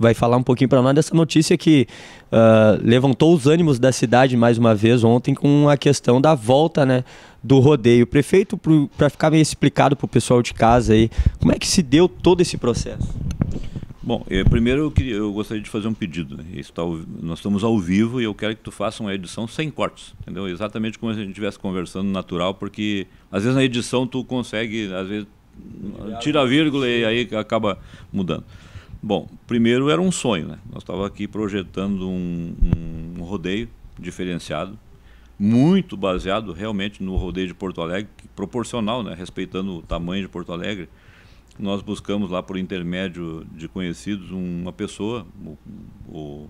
vai falar um pouquinho para nós dessa notícia que uh, levantou os ânimos da cidade mais uma vez ontem com a questão da volta né, do rodeio. Prefeito, para ficar bem explicado para o pessoal de casa aí, como é que se deu todo esse processo? Bom, eu, eh, primeiro eu, queria, eu, gostaria de fazer um pedido. Tá, nós estamos ao vivo e eu quero que tu faça uma edição sem cortes, entendeu? Exatamente como se a gente estivesse conversando natural, porque às vezes na edição tu consegue, às vezes tira a vírgula e aí acaba mudando. Bom, primeiro era um sonho, né? Nós estávamos aqui projetando um, um, um, rodeio diferenciado, muito baseado realmente no rodeio de Porto Alegre, proporcional, né? Respeitando o tamanho de Porto Alegre. Nós buscamos lá por intermédio de conhecidos uma pessoa, o, o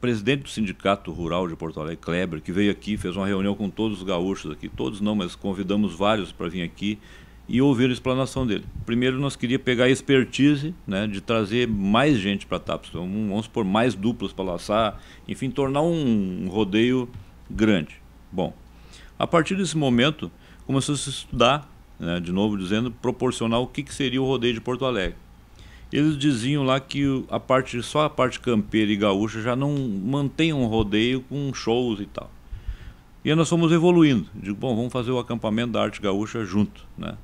presidente do Sindicato Rural de Porto Alegre, Kleber, que veio aqui, fez uma reunião com todos os gaúchos aqui, todos não, mas convidamos vários para vir aqui e ouvir a explanação dele. Primeiro, nós queríamos pegar a expertise né, de trazer mais gente para Tapstone, um, vamos por mais duplos para laçar, enfim, tornar um, um, rodeio grande. Bom, a partir desse momento, começou a se estudar, né, de novo dizendo, proporcional o que, que, seria o rodeio de Porto Alegre. Eles diziam lá que a parte, só a parte campeira e gaúcha já não mantém um rodeio com shows e tal. E aí nós fomos evoluindo. Digo, bom, vamos fazer o acampamento da arte gaúcha junto, né?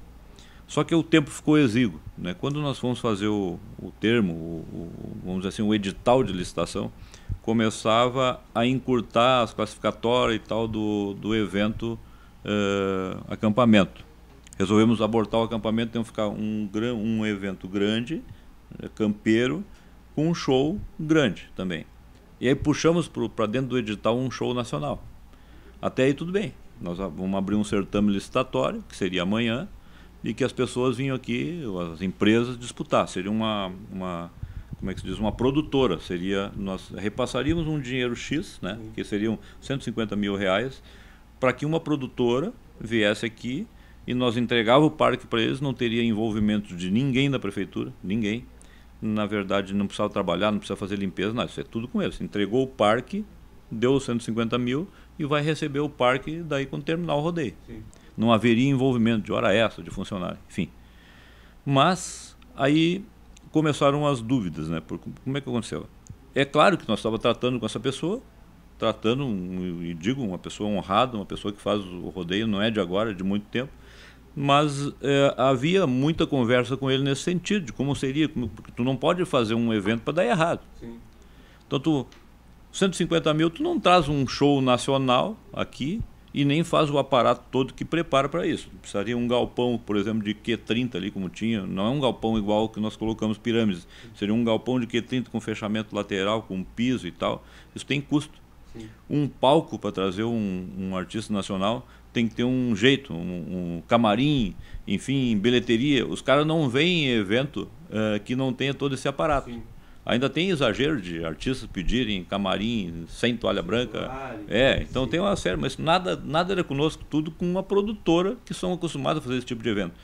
Só que o tempo ficou exíguo. Né? Quando nós fomos fazer o, o termo, o, o, vamos dizer assim, o edital de licitação, começava a encurtar as classificatórias e tal do, do evento uh, acampamento. Resolvemos abortar o acampamento, temos que ficar um, um evento grande, né, campeiro, com um show grande também. E aí puxamos para dentro do edital um show nacional. Até aí tudo bem. Nós vamos abrir um certame licitatório, que seria amanhã, e que as pessoas vinham aqui, as empresas, disputar. Seria uma, uma como é que se diz, uma produtora. Seria, nós repassaríamos um dinheiro X, né, uhum. que seriam 150 mil reais, para que uma produtora viesse aqui e nós entregava o parque para eles, não teria envolvimento de ninguém da prefeitura, ninguém. Na verdade, não precisava trabalhar, não precisava fazer limpeza, nada, isso é tudo com eles. Entregou o parque, deu os 150 mil e vai receber o parque daí quando terminar o rodeio. Sim não haveria envolvimento de hora extra, de funcionário, enfim. Mas aí começaram as dúvidas, né? Por, como é que aconteceu? É claro que nós estávamos tratando com essa pessoa, tratando, e digo, uma pessoa honrada, uma pessoa que faz o rodeio, não é de agora, é de muito tempo, mas é, havia muita conversa com ele nesse sentido, de como seria, porque tu não pode fazer um evento para dar errado. Sim. Então, tu, 150 mil, tu não traz um show nacional aqui, e nem faz o aparato todo que prepara para isso. Precisaria um galpão, por exemplo, de Q30 ali, como tinha. Não é um galpão igual que nós colocamos pirâmides. Seria um galpão de Q30 com fechamento lateral, com piso e tal. Isso tem custo. Sim. Um palco para trazer um, um, artista nacional tem que ter um jeito, um, um camarim, enfim, bilheteria. Os caras não veem evento uh, que não tenha todo esse aparato. Sim. Ainda tem exagero de artistas pedirem camarim sem toalha branca. Claro, é, então sim. tem uma série, mas nada, nada era conosco, tudo com uma produtora que são acostumadas a fazer esse tipo de evento.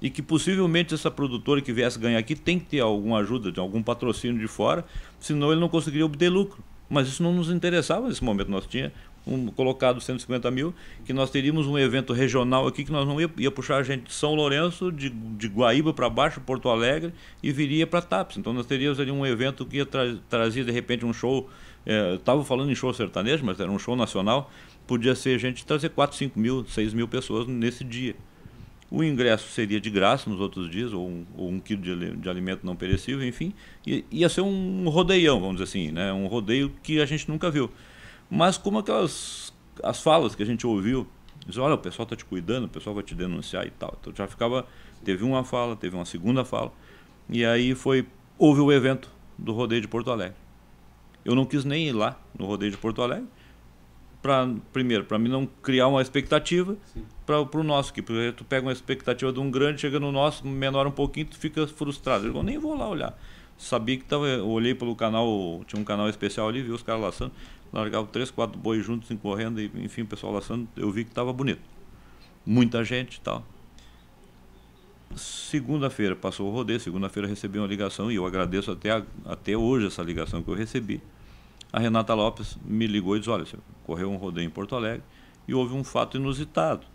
E que possivelmente essa produtora que viesse ganhar aqui tem que ter alguma ajuda, algum patrocínio de fora, senão ele não conseguiria obter lucro. Mas isso não nos interessava nesse momento. Nós tínhamos um, colocado 150 mil, que nós teríamos um evento regional aqui que nós não ia, ia puxar a gente de São Lourenço, de, de Guaíba para baixo, Porto Alegre, e viria para TAPS. Então nós teríamos ali um evento que ia tra trazia de repente um show. Estava eh, falando em show sertanejo, mas era um show nacional. Podia ser a gente trazer 4, 5 mil, 6 mil pessoas nesse dia o ingresso seria de graça nos outros dias, ou um, ou um quilo de, de, alimento não perecível, enfim. ia ser um rodeião, vamos dizer assim, né? um rodeio que a gente nunca viu. Mas como aquelas as falas que a gente ouviu, diz, olha, o pessoal está te cuidando, o pessoal vai te denunciar e tal. Então já ficava, teve uma fala, teve uma segunda fala, e aí foi, houve o evento do rodeio de Porto Alegre. Eu não quis nem ir lá no rodeio de Porto Alegre, pra, primeiro, para mim não criar uma expectativa, Sim para o nosso aqui. Porque tu pega uma expectativa de um grande, chega no nosso, menor um pouquinho, tu fica frustrado. Eu nem vou lá olhar. Sabia que tava, eu olhei pelo canal, tinha um canal especial ali, vi os caras laçando, largava três, quatro bois juntos, correndo, e, enfim, o pessoal laçando, eu vi que estava bonito. Muita gente e tal. Segunda-feira passou o rodeio, segunda-feira recebi uma ligação e eu agradeço até, a, até hoje essa ligação que eu recebi. A Renata Lopes me ligou e disse: Olha, senhor, correu um rodeio em Porto Alegre e houve um fato inusitado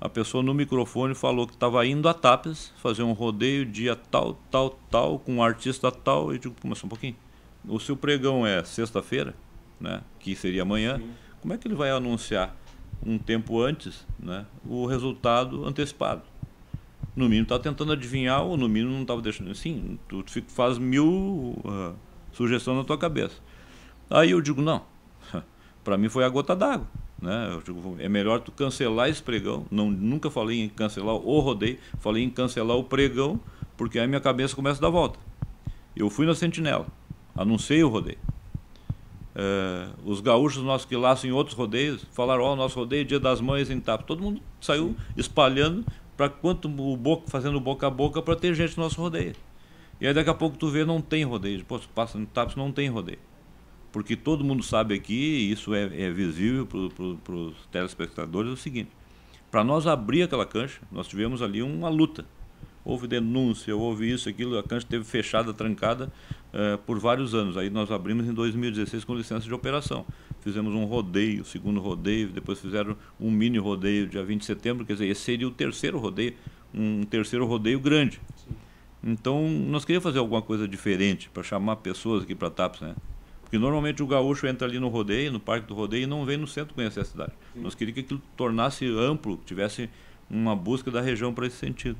a pessoa no microfone falou que estava indo a Tapes fazer um rodeio dia tal, tal, tal, com um artista tal. Eu digo, mas um pouquinho, o seu pregão é sexta-feira, né, que seria amanhã, Sim. como é que ele vai anunciar um tempo antes né, o resultado antecipado? No mínimo está tentando adivinhar, ou no mínimo não estava deixando. Sim, tu faz mil uh, ah, sugestões na tua cabeça. Aí eu digo, não, para mim foi a gota d'água né? Eu digo, é melhor tu cancelar esse pregão. Não, nunca falei em cancelar o rodeio, falei em cancelar o pregão, porque aí minha cabeça começa a dar volta. Eu fui na Sentinela, anunciei o rodeio. É, os gaúchos nossos que laçam em outros rodeios falaram: Ó, oh, nosso rodeio, é dia das mães em TAP. Todo mundo saiu espalhando, para quanto o boca, fazendo boca a boca para ter gente no nosso rodeio. E aí daqui a pouco tu vê, não tem rodeio. Pô, passa no TAPS, não tem rodeio porque todo mundo sabe aqui, e isso é, é visível para os telespectadores, é o seguinte: para nós abrir aquela cancha, nós tivemos ali uma luta. Houve denúncia, houve isso, aquilo, a cancha teve fechada, trancada eh, por vários anos. Aí nós abrimos em 2016 com licença de operação. Fizemos um rodeio, segundo rodeio, depois fizeram um mini rodeio dia 20 de setembro, quer dizer, esse seria o terceiro rodeio, um terceiro rodeio grande. Sim. Então, nós queríamos fazer alguma coisa diferente para chamar pessoas aqui para TAPS, né? Porque normalmente o gaúcho entra ali no rodeio, no Parque do Rodeio, e não vem no centro conhecer a cidade. Sim. Nós queríamos que aquilo tornasse amplo, tivesse uma busca da região para esse sentido.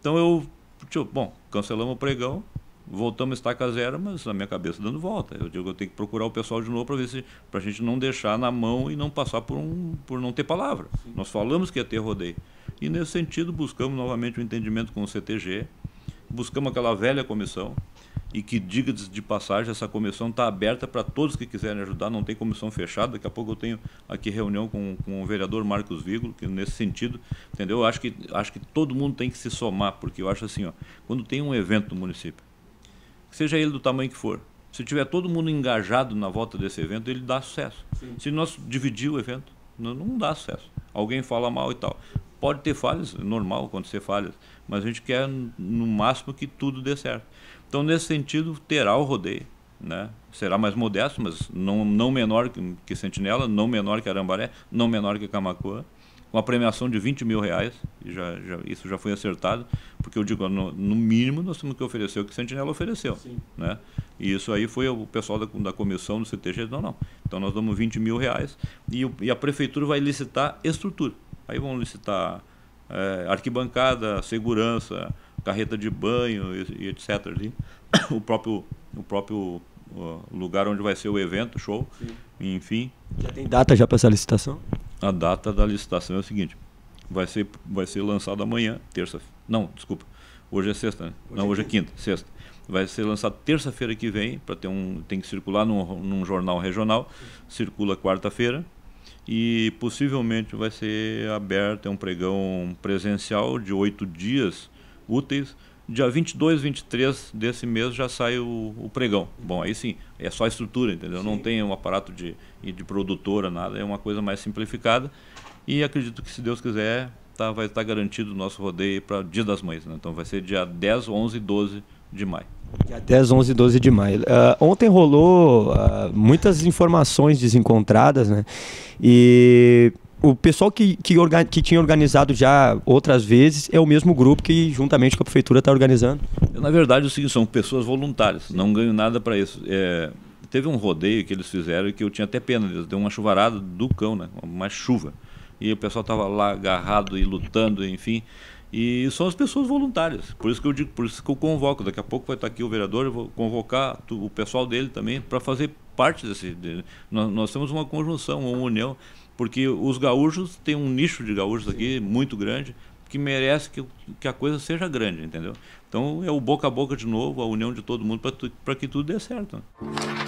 Então eu, tipo, bom, cancelamos o pregão, voltamos a estaca zero, mas na minha cabeça dando volta. Eu digo, eu tenho que procurar o pessoal de novo para ver se para a gente não deixar na mão e não passar por um por não ter palavra. Sim. Nós falamos que ia ter rodeio. E nesse sentido buscamos novamente o um entendimento com o CTG, buscamos aquela velha comissão e que, diga de passagem, essa comissão está aberta para todos que quiserem ajudar, não tem comissão fechada. Daqui a pouco eu tenho aqui reunião com, com o vereador Marcos Vigolo, que nesse sentido, entendeu? Eu acho que, acho que todo mundo tem que se somar, porque eu acho assim, ó, quando tem um evento no município, seja ele do tamanho que for, se tiver todo mundo engajado na volta desse evento, ele dá sucesso. Sim. Se nós dividir o evento, não, não dá sucesso. Alguém fala mal e tal. Pode ter falhas, é normal acontecer falhas, mas a gente quer no máximo que tudo dê certo. Então, nesse sentido, terá o rodeio. Né? Será mais modesto, mas não, não menor que Sentinela, não menor que Arambaré, não menor que Camacuã, com a premiação de 20 mil reais, já, já, isso já foi acertado, porque eu digo, no, no, mínimo nós temos que oferecer o que Sentinela ofereceu. Né? E isso aí foi o pessoal da, da comissão do CTG, não, não. Então nós damos 20 mil reais e, e a prefeitura vai licitar estrutura. Aí vão licitar é, arquibancada, segurança, carreta de banho e, e etc. Ali. Assim. O próprio, o próprio lugar onde vai ser o evento, show, Sim. enfim. Já tem data já para essa licitação? A data da licitação é o seguinte, vai ser, vai ser lançado amanhã, terça. Não, desculpa, hoje é sexta, né? hoje não, é hoje é quinta, sexta. Vai ser lançado terça-feira que vem, para ter um, tem que circular num, num jornal regional, circula quarta-feira e possivelmente vai ser aberto, é um pregão presencial de oito dias úteis. Dia 22, 23 desse mês já sai o, o pregão. Bom, aí sim, é só a estrutura, entendeu? Sim. Não tem um aparato de, de produtora, nada, é uma coisa mais simplificada. E acredito que, se Deus quiser, tá, vai estar tá garantido o nosso rodeio para Dia das Mães. Né? Então vai ser dia 10, 11 e 12 de maio. Dia 10, 11 e 12 de maio. Uh, ontem rolou uh, muitas informações desencontradas, né? E o pessoal que, que, orga, que, tinha organizado já outras vezes é o mesmo grupo que, juntamente com a prefeitura, está organizando? Na verdade, é são pessoas voluntárias, não ganho nada para isso. É, teve um rodeio que eles fizeram que eu tinha até pena, deles. deu uma chuvarada do cão, né? uma chuva. E o pessoal estava lá agarrado e lutando, enfim. E são as pessoas voluntárias. Por isso que eu digo, por isso que eu convoco. Daqui a pouco vai estar tá aqui o vereador, eu vou convocar o pessoal dele também para fazer parte desse. De, nós, nós temos uma conjunção, uma união, porque os gaúchos têm um nicho de gaúchos aqui Sim. muito grande que merece que, que a coisa seja grande, entendeu? Então é o boca a boca de novo, a união de todo mundo para que tudo dê certo. Né?